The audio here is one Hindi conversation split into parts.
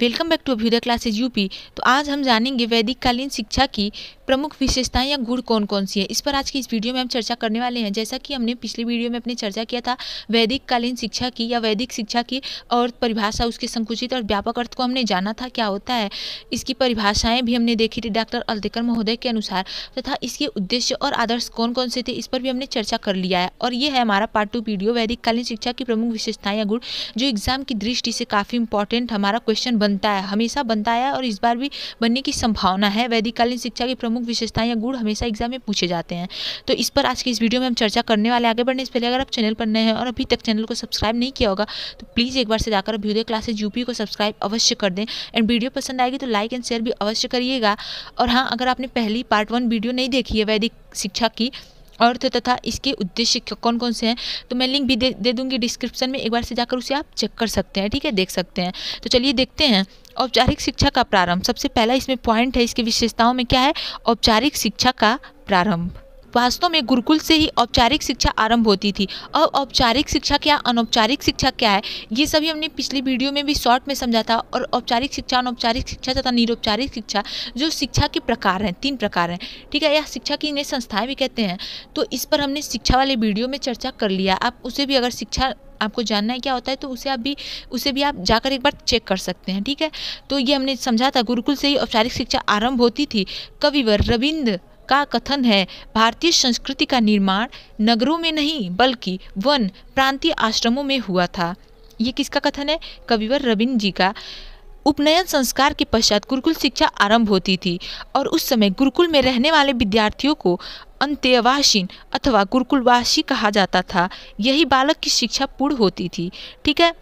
welcome back to Abhyudaya classes UP तो आज हम जानेंगे वैदिक कालीन शिक्षा की प्रमुख विशेषताएं या गुण कौन कौन सी है इस पर आज की इस वीडियो में हम चर्चा करने वाले हैं जैसा कि हमने पिछले वीडियो में अपने चर्चा किया था वैदिक कालीन शिक्षा की या वैदिक शिक्षा की और परिभाषा उसके संकुचित और व्यापक अर्थ को हमने जाना था क्या होता है इसकी परिभाषाएँ भी हमने देखी थी डॉक्टर अलदेकर महोदय के अनुसार तथा इसके उद्देश्य और आदर्श कौन कौन से थे इस पर भी हमने चर्चा कर लिया है और ये है हमारा पार्ट टू वीडियो वैदिक कालीन शिक्षा की प्रमुख विशेषताएँ या गुण जो एग्जाम की दृष्टि से काफ़ी इंपॉर्टेंट हमारा क्वेश्चन बनता है हमेशा बनता है और इस बार भी बनने की संभावना है वैदिक कालीन शिक्षा की प्रमुख विशेषताएं या गुण हमेशा एग्जाम में पूछे जाते हैं तो इस पर आज की इस वीडियो में हम चर्चा करने वाले आगे बढ़ने से पहले अगर आप चैनल पर नए हैं और अभी तक चैनल को सब्सक्राइब नहीं किया होगा तो प्लीज़ एक बार से जाकर अभ्युदय क्लासेज यूपी को सब्सक्राइब अवश्य कर दें एंड वीडियो पसंद आएगी तो लाइक एंड शेयर भी अवश्य करिएगा और हाँ अगर आपने पहली पार्ट वन वीडियो नहीं देखी है वैदिक शिक्षा की अर्थ तथा इसके उद्देश्य कौन कौन से हैं तो मैं लिंक भी दे, दे दूंगी डिस्क्रिप्शन में एक बार से जाकर उसे आप चेक कर सकते हैं ठीक है देख सकते हैं तो चलिए देखते हैं औपचारिक शिक्षा का प्रारंभ सबसे पहला इसमें पॉइंट है इसकी विशेषताओं में क्या है औपचारिक शिक्षा का प्रारंभ वास्तव में गुरुकुल से ही औपचारिक शिक्षा आरंभ होती थी अब औपचारिक शिक्षा क्या अनौपचारिक शिक्षा क्या है ये सभी हमने पिछली वीडियो में भी शॉर्ट में समझा था और औपचारिक शिक्षा अनौपचारिक शिक्षा तथा निरौपचारिक शिक्षा जो शिक्षा के प्रकार हैं तीन प्रकार हैं ठीक है या शिक्षा की इन्हें संस्थाएं भी कहते हैं तो इस पर हमने शिक्षा वाले वीडियो में चर्चा कर लिया आप उसे भी अगर शिक्षा आपको जानना है क्या होता है तो उसे आप भी उसे भी आप जाकर एक बार चेक कर सकते हैं ठीक है तो ये हमने समझा था गुरुकुल से ही औपचारिक शिक्षा आरंभ होती थी कविवर रविंद्र का कथन है भारतीय संस्कृति का निर्माण नगरों में नहीं बल्कि वन प्रांतीय आश्रमों में हुआ था ये किसका कथन है कविवर रविंद्र जी का उपनयन संस्कार के पश्चात गुरुकुल शिक्षा आरंभ होती थी और उस समय गुरुकुल में रहने वाले विद्यार्थियों को अंत्यवासीन अथवा गुरुकुलवासी कहा जाता था यही बालक की शिक्षा पूर्ण होती थी ठीक है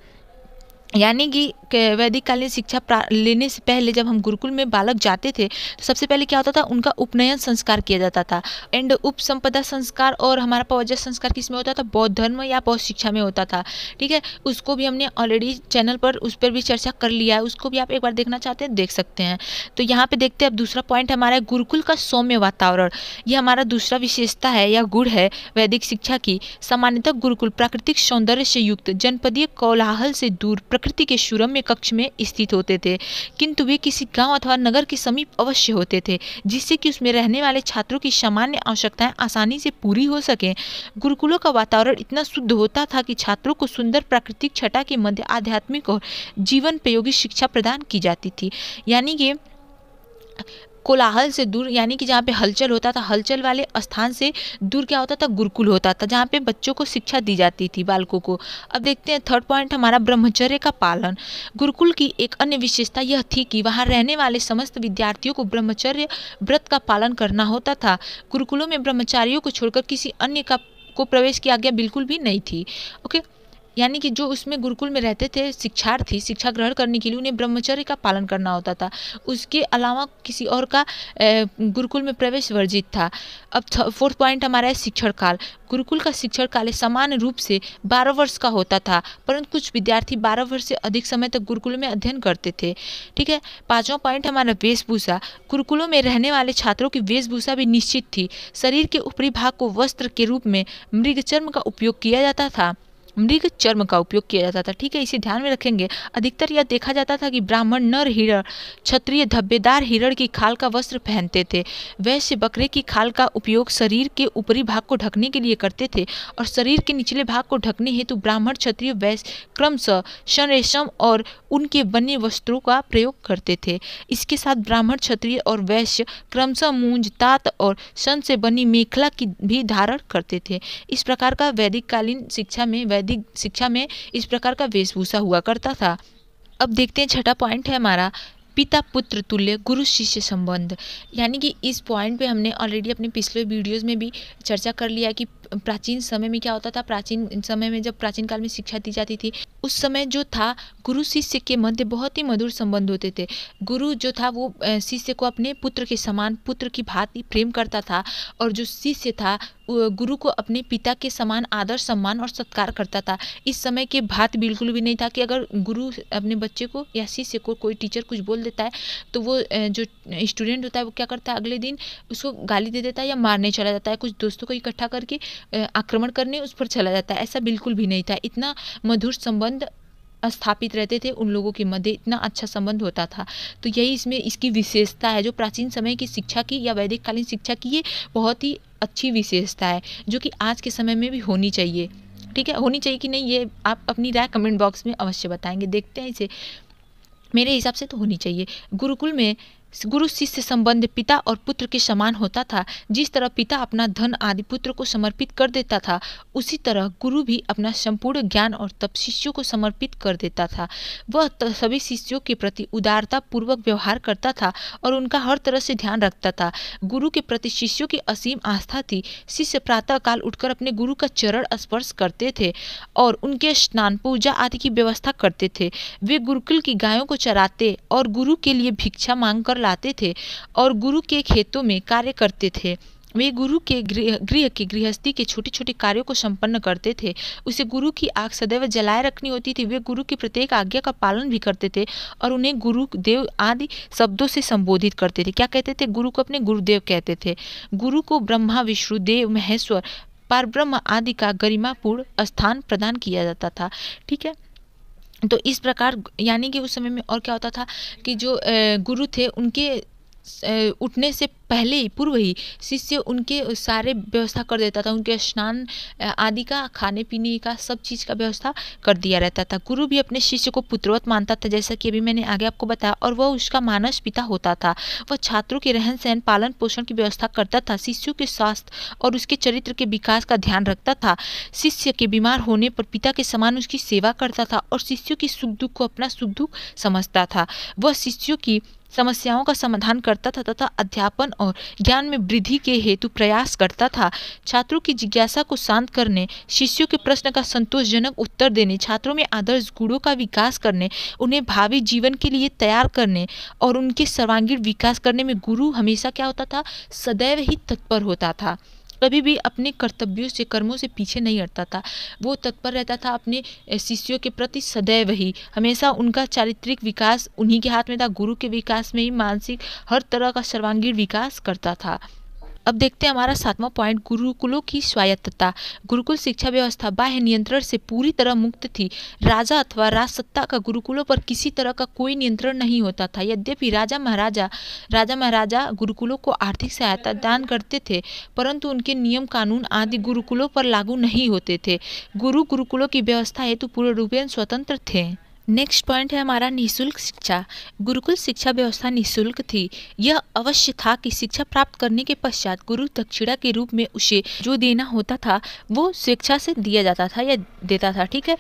यानी कि वैदिक कालीन शिक्षा लेने से पहले जब हम गुरुकुल में बालक जाते थे तो सबसे पहले क्या होता था उनका उपनयन संस्कार किया जाता था एंड उपसंपदा संस्कार और हमारा पवज संस्कार किस में होता था बौद्ध धर्म या बौद्ध शिक्षा में होता था ठीक है उसको भी हमने ऑलरेडी चैनल पर उस पर भी चर्चा कर लिया है उसको भी आप एक बार देखना चाहते हैं देख सकते हैं तो यहाँ पर देखते हैं अब दूसरा पॉइंट हमारा गुरुकुल का सौम्य वातावरण ये हमारा दूसरा विशेषता है या गुण है वैदिक शिक्षा की सामान्यतः गुरुकुल प्राकृतिक सौंदर्य से युक्त जनपदीय कोलाहल से दूर प्रकृति के सुरम्य कक्ष में स्थित होते थे किंतु वे किसी गांव अथवा नगर के समीप अवश्य होते थे जिससे कि उसमें रहने वाले छात्रों की सामान्य आवश्यकताएं आसानी से पूरी हो सकें गुरुकुलों का वातावरण इतना शुद्ध होता था कि छात्रों को सुंदर प्राकृतिक छटा के मध्य आध्यात्मिक और जीवन प्रयोगी शिक्षा प्रदान की जाती थी यानी कि कोलाहल से दूर यानी कि जहाँ पे हलचल होता था हलचल वाले स्थान से दूर क्या होता था गुरुकुल होता था जहाँ पे बच्चों को शिक्षा दी जाती थी बालकों को अब देखते हैं थर्ड पॉइंट हमारा ब्रह्मचर्य का पालन गुरुकुल की एक अन्य विशेषता यह थी कि वहाँ रहने वाले समस्त विद्यार्थियों को ब्रह्मचर्य व्रत का पालन करना होता था गुरुकुलों में ब्रह्मचारियों को छोड़कर किसी अन्य का को प्रवेश की आज्ञा बिल्कुल भी नहीं थी ओके यानी कि जो उसमें गुरुकुल में रहते थे शिक्षार्थी शिक्षा ग्रहण करने के लिए उन्हें ब्रह्मचर्य का पालन करना होता था उसके अलावा किसी और का गुरुकुल में प्रवेश वर्जित था अब फोर्थ पॉइंट हमारा है शिक्षण काल गुरुकुल का शिक्षण काल समान रूप से बारह वर्ष का होता था परंतु कुछ विद्यार्थी बारह वर्ष से अधिक समय तक गुरुकुल में अध्ययन करते थे ठीक है पाँचवा पॉइंट हमारा वेशभूषा गुरुकुलों में रहने वाले छात्रों की वेशभूषा भी निश्चित थी शरीर के ऊपरी भाग को वस्त्र के रूप में मृगचर्म का उपयोग किया जाता था मृग चर्म का उपयोग किया जाता था ठीक है इसे ध्यान में रखेंगे अधिकतर यह देखा जाता था कि ब्राह्मण नर हिरण क्षत्रिय धब्बेदार हिरण की खाल का वस्त्र पहनते थे वैश्य बकरे की खाल का उपयोग शरीर के ऊपरी भाग को ढकने के लिए करते थे और शरीर के निचले भाग को ढकने हेतु ब्राह्मण क्षत्रिय वैश्य क्रमशः शन रेशम और उनके बने वस्त्रों का प्रयोग करते थे इसके साथ ब्राह्मण क्षत्रिय और वैश्य क्रमशः मूंज तात और शन से बनी मेखला की भी धारण करते थे इस प्रकार का वैदिक कालीन शिक्षा में वैदिक शिक्षा में इस प्रकार का वेशभूषा हुआ करता था अब देखते हैं छठा पॉइंट है हमारा पिता पुत्र तुल्य गुरु शिष्य संबंध यानी कि इस पॉइंट पे हमने ऑलरेडी अपने पिछले वीडियोस में भी चर्चा कर लिया कि प्राचीन समय में क्या होता था प्राचीन समय में जब प्राचीन काल में शिक्षा दी जाती थी उस समय जो था गुरु शिष्य के मध्य बहुत ही मधुर संबंध होते थे गुरु जो था वो शिष्य को अपने पुत्र के समान पुत्र की भांति प्रेम करता था और जो शिष्य था गुरु को अपने पिता के समान आदर सम्मान और सत्कार करता था इस समय के भात बिल्कुल भी नहीं था कि अगर गुरु अपने बच्चे को या शिष्य को कोई टीचर कुछ बोल देता है तो वो जो स्टूडेंट होता है वो क्या करता है अगले दिन उसको गाली दे देता है या मारने चला जाता है कुछ दोस्तों को इकट्ठा करके आक्रमण करने उस पर चला जाता है ऐसा बिल्कुल भी नहीं था इतना मधुर संबंध स्थापित रहते थे उन लोगों के मध्य इतना अच्छा संबंध होता था तो यही इसमें इसकी विशेषता है जो प्राचीन समय की शिक्षा की या वैदिक कालीन शिक्षा की ये बहुत ही अच्छी विशेषता है जो कि आज के समय में भी होनी चाहिए ठीक है होनी चाहिए कि नहीं ये आप अपनी राय कमेंट बॉक्स में अवश्य बताएंगे देखते हैं इसे मेरे हिसाब से तो होनी चाहिए गुरुकुल में गुरु शिष्य संबंध पिता और पुत्र के समान होता था जिस तरह पिता अपना धन आदि पुत्र को समर्पित कर देता था उसी तरह गुरु भी अपना संपूर्ण ज्ञान और तप शिष्यों को समर्पित कर देता था वह सभी शिष्यों के प्रति उदारता पूर्वक व्यवहार करता था और उनका हर तरह से ध्यान रखता था गुरु के प्रति शिष्यों की असीम आस्था थी शिष्य प्रातःकाल उठकर अपने गुरु का चरण स्पर्श करते थे और उनके स्नान पूजा आदि की व्यवस्था करते थे वे गुरुकुल की गायों को चराते और गुरु के लिए भिक्षा मांग लाते थे और गुरु के खेतों में कार्य करते थे वे गुरु के गृह गृह की गृहस्थी के छोटे छोटे कार्यों को संपन्न करते थे उसे गुरु की आग सदैव जलाए रखनी होती थी वे गुरु की प्रत्येक आज्ञा का पालन भी करते थे और उन्हें गुरु देव आदि शब्दों से संबोधित करते थे क्या कहते थे गुरु को अपने गुरुदेव कहते थे गुरु को ब्रह्मा विष्णु देव महेश्वर पारब्रह्म आदि का गरिमापूर्ण स्थान प्रदान किया जाता था ठीक है तो इस प्रकार यानी कि उस समय में और क्या होता था कि जो गुरु थे उनके उठने से पहले ही पूर्व ही शिष्य उनके सारे व्यवस्था कर देता था उनके स्नान आदि का खाने पीने का सब चीज़ का व्यवस्था कर दिया रहता था गुरु भी अपने शिष्य को पुत्रवत मानता था जैसा कि अभी मैंने आगे आपको बताया और वह उसका मानस पिता होता था वह छात्रों के रहन सहन पालन पोषण की व्यवस्था करता था शिष्यों के स्वास्थ्य और उसके चरित्र के विकास का ध्यान रखता था शिष्य के बीमार होने पर पिता के समान उसकी सेवा करता था और शिष्यों के सुख दुख को अपना सुख दुख समझता था वह शिष्यों की समस्याओं का समाधान करता था तथा अध्यापन और ज्ञान में वृद्धि के हेतु प्रयास करता था छात्रों की जिज्ञासा को शांत करने शिष्यों के प्रश्न का संतोषजनक उत्तर देने छात्रों में आदर्श गुणों का विकास करने उन्हें भावी जीवन के लिए तैयार करने और उनके सर्वांगीण विकास करने में गुरु हमेशा क्या होता था सदैव ही तत्पर होता था कभी भी अपने कर्तव्यों से कर्मों से पीछे नहीं हटता था वो तत्पर रहता था अपने शिष्यों के प्रति सदैव ही हमेशा उनका चारित्रिक विकास उन्हीं के हाथ में था गुरु के विकास में ही मानसिक हर तरह का सर्वांगीण विकास करता था अब देखते हैं हमारा सातवां पॉइंट गुरुकुलों की स्वायत्तता गुरुकुल शिक्षा व्यवस्था बाह्य नियंत्रण से पूरी तरह मुक्त थी राजा अथवा राजसत्ता का गुरुकुलों पर किसी तरह का कोई नियंत्रण नहीं होता था यद्यपि राजा महाराजा राजा महाराजा गुरुकुलों को आर्थिक सहायता दान करते थे परंतु उनके नियम कानून आदि गुरुकुलों पर लागू नहीं होते थे गुरु गुरुकुलों की व्यवस्था हेतु पूर्ण रूपेण स्वतंत्र थे नेक्स्ट पॉइंट है हमारा निःशुल्क शिक्षा गुरुकुल शिक्षा व्यवस्था निःशुल्क थी यह अवश्य था कि शिक्षा प्राप्त करने के पश्चात गुरु दक्षिणा के रूप में उसे जो देना होता था वो शिक्षा से दिया जाता था या देता था ठीक है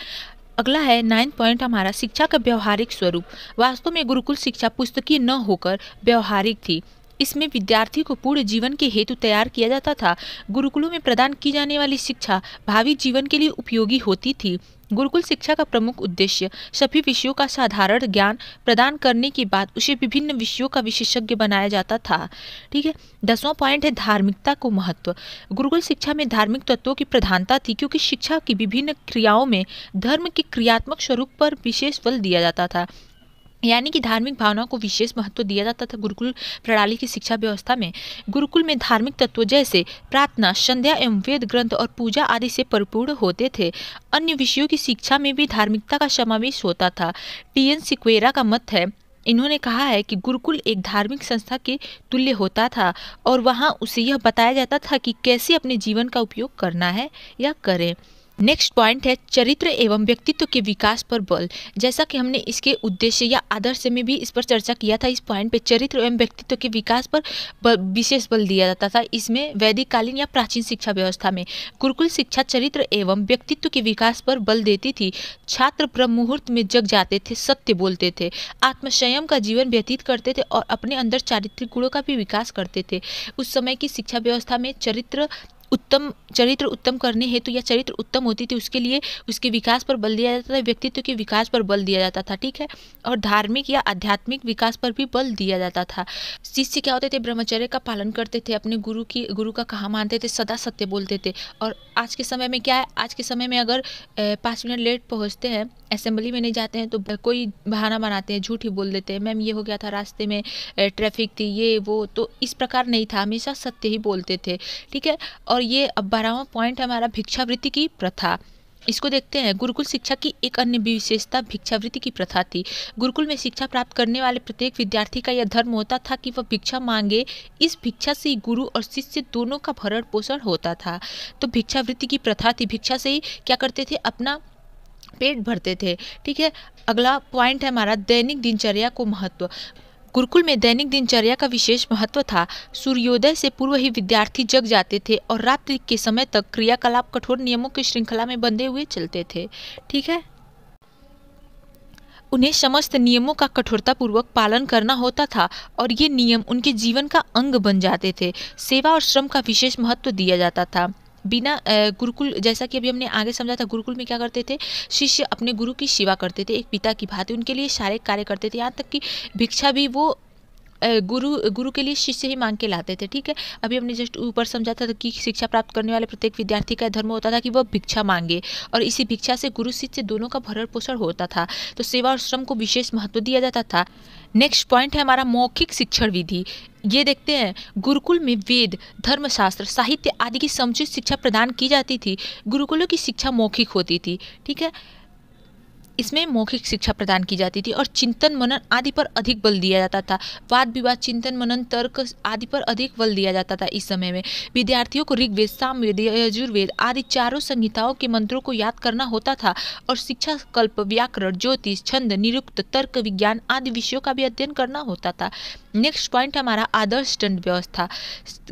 अगला है नाइन्थ पॉइंट हमारा शिक्षा का व्यवहारिक स्वरूप वास्तव में गुरुकुल शिक्षा पुस्तकीय न होकर व्यवहारिक थी इसमें विद्यार्थी को पूर्ण जीवन के हेतु तैयार किया जाता था गुरुकुलों में प्रदान की जाने वाली शिक्षा भावी जीवन के लिए उपयोगी होती थी गुरुकुल शिक्षा का प्रमुख उद्देश्य सभी विषयों का साधारण ज्ञान प्रदान करने के बाद उसे विभिन्न विषयों का विशेषज्ञ बनाया जाता था ठीक है दसवां पॉइंट है धार्मिकता को महत्व गुरुकुल शिक्षा में धार्मिक तत्वों की प्रधानता थी क्योंकि शिक्षा की विभिन्न क्रियाओं में धर्म के क्रियात्मक स्वरूप पर विशेष बल दिया जाता था यानी कि धार्मिक भावनाओं को विशेष महत्व दिया जाता था गुरुकुल प्रणाली की शिक्षा व्यवस्था में गुरुकुल में धार्मिक तत्व जैसे प्रार्थना संध्या एवं वेद ग्रंथ और पूजा आदि से परिपूर्ण होते थे अन्य विषयों की शिक्षा में भी धार्मिकता का समावेश होता था टी एन सिक्वेरा का मत है इन्होंने कहा है कि गुरुकुल एक धार्मिक संस्था के तुल्य होता था और वहाँ उसे यह बताया जाता था कि कैसे अपने जीवन का उपयोग करना है या करें नेक्स्ट पॉइंट है चरित्र एवं व्यक्तित्व के विकास पर बल जैसा कि हमने इसके उद्देश्य या आदर्श में भी इस पर चर्चा किया था इस पॉइंट पे चरित्र एवं व्यक्तित्व के विकास पर विशेष बल दिया जाता था इसमें वैदिक कालीन या प्राचीन शिक्षा व्यवस्था में गुरुकुल शिक्षा चरित्र एवं व्यक्तित्व के विकास पर बल देती थी छात्र मुहूर्त में जग जाते थे सत्य बोलते थे आत्मसंयम का जीवन व्यतीत करते थे और अपने अंदर चारित्रिक गुणों का भी विकास करते थे उस समय की शिक्षा व्यवस्था में चरित्र उत्तम चरित्र उत्तम करने हेतु तो या चरित्र उत्तम होती थी उसके लिए उसके विकास पर बल दिया जाता था व्यक्तित्व के विकास पर बल दिया जाता था ठीक है और धार्मिक या आध्यात्मिक विकास पर भी बल दिया जाता था शिष्य क्या होते थे ब्रह्मचर्य का पालन करते थे अपने गुरु की गुरु का कहा मानते थे सदा सत्य बोलते थे और आज के समय में क्या है आज के समय में अगर पाँच मिनट लेट पहुँचते हैं असेंबली में नहीं जाते हैं तो कोई बहाना बनाते हैं झूठ ही बोल देते हैं मैम ये हो गया था रास्ते में ट्रैफिक थी ये वो तो इस प्रकार नहीं था हमेशा सत्य ही बोलते थे ठीक है और और ये अब बारहवा पॉइंट हमारा भिक्षावृत्ति की प्रथा इसको देखते हैं गुरुकुल शिक्षा की एक अन्य विशेषता भिक्षावृत्ति की प्रथा थी गुरुकुल में शिक्षा प्राप्त करने वाले प्रत्येक विद्यार्थी का यह धर्म होता था कि वह भिक्षा मांगे इस भिक्षा से ही गुरु और शिष्य दोनों का भरण पोषण होता था तो भिक्षावृत्ति की प्रथा थी भिक्षा से ही क्या करते थे अपना पेट भरते थे ठीक है अगला पॉइंट है हमारा दैनिक दिनचर्या को महत्व गुरुकुल में दैनिक दिनचर्या का विशेष महत्व था सूर्योदय से पूर्व ही विद्यार्थी जग जाते थे और रात्रि के समय तक क्रियाकलाप कठोर नियमों की श्रृंखला में बंधे हुए चलते थे ठीक है उन्हें समस्त नियमों का कठोरतापूर्वक पालन करना होता था और ये नियम उनके जीवन का अंग बन जाते थे सेवा और श्रम का विशेष महत्व दिया जाता था बिना गुरुकुल जैसा कि अभी हमने आगे समझा था गुरुकुल में क्या करते थे शिष्य अपने गुरु की सेवा करते थे एक पिता की भांति उनके लिए सारे कार्य करते थे यहाँ तक कि भिक्षा भी वो गुरु गुरु के लिए शिष्य ही मांग के लाते थे ठीक है अभी हमने जस्ट ऊपर समझा था कि शिक्षा प्राप्त करने वाले प्रत्येक विद्यार्थी का धर्म होता था कि वह भिक्षा मांगे और इसी भिक्षा से गुरु शिष्य दोनों का भरण पोषण होता था तो सेवा और श्रम को विशेष महत्व दिया जाता था नेक्स्ट पॉइंट है हमारा मौखिक शिक्षण विधि ये देखते हैं गुरुकुल में वेद धर्मशास्त्र साहित्य आदि की समुचित शिक्षा प्रदान की जाती थी गुरुकुलों की शिक्षा मौखिक होती थी ठीक है इसमें मौखिक शिक्षा प्रदान की जाती थी और चिंतन मनन आदि पर अधिक बल दिया जाता था वाद विवाद चिंतन मनन तर्क आदि पर अधिक बल दिया जाता था इस समय में विद्यार्थियों को ऋग्वेद सामवेद यजुर्वेद आदि चारों संहिताओं के मंत्रों को याद करना होता था और शिक्षा कल्प व्याकरण ज्योतिष छंद निरुक्त तर्क विज्ञान आदि विषयों का भी अध्ययन करना होता था नेक्स्ट पॉइंट हमारा आदर्श दंड व्यवस्था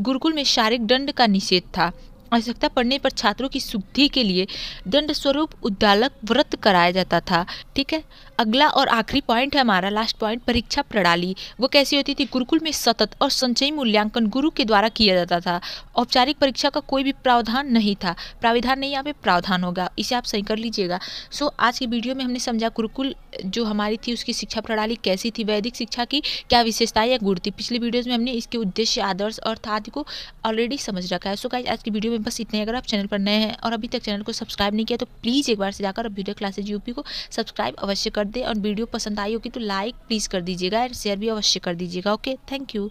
गुरुकुल में शारीरिक दंड का निषेध था आवश्यकता पड़ने पर छात्रों की शुद्धि के लिए दंड स्वरूप उद्दालक व्रत कराया जाता था ठीक है अगला और आखिरी पॉइंट है हमारा लास्ट पॉइंट परीक्षा प्रणाली वो कैसी होती थी गुरुकुल में सतत और संचयी मूल्यांकन गुरु के द्वारा किया जाता था औपचारिक परीक्षा का कोई भी प्रावधान नहीं था प्राविधान नहीं यहाँ पे प्रावधान होगा इसे आप सही कर लीजिएगा सो आज की वीडियो में हमने समझा गुरुकुल जो हमारी थी उसकी शिक्षा प्रणाली कैसी थी वैदिक शिक्षा की क्या विशेषताएं या गुण थी पिछली वीडियोज़ में हमने इसके उद्देश्य आदर्श और आदि को ऑलरेडी समझ रखा है सो गाइज आज की वीडियो में बस इतने अगर आप चैनल पर नए हैं और अभी तक चैनल को सब्सक्राइब नहीं किया तो प्लीज़ एक बार से जाकर वीडियो क्लासेज यूपी को सब्सक्राइब अवश्य कर दें और वीडियो पसंद आई होगी तो लाइक प्लीज़ कर दीजिएगा एंड शेयर भी अवश्य कर दीजिएगा ओके थैंक यू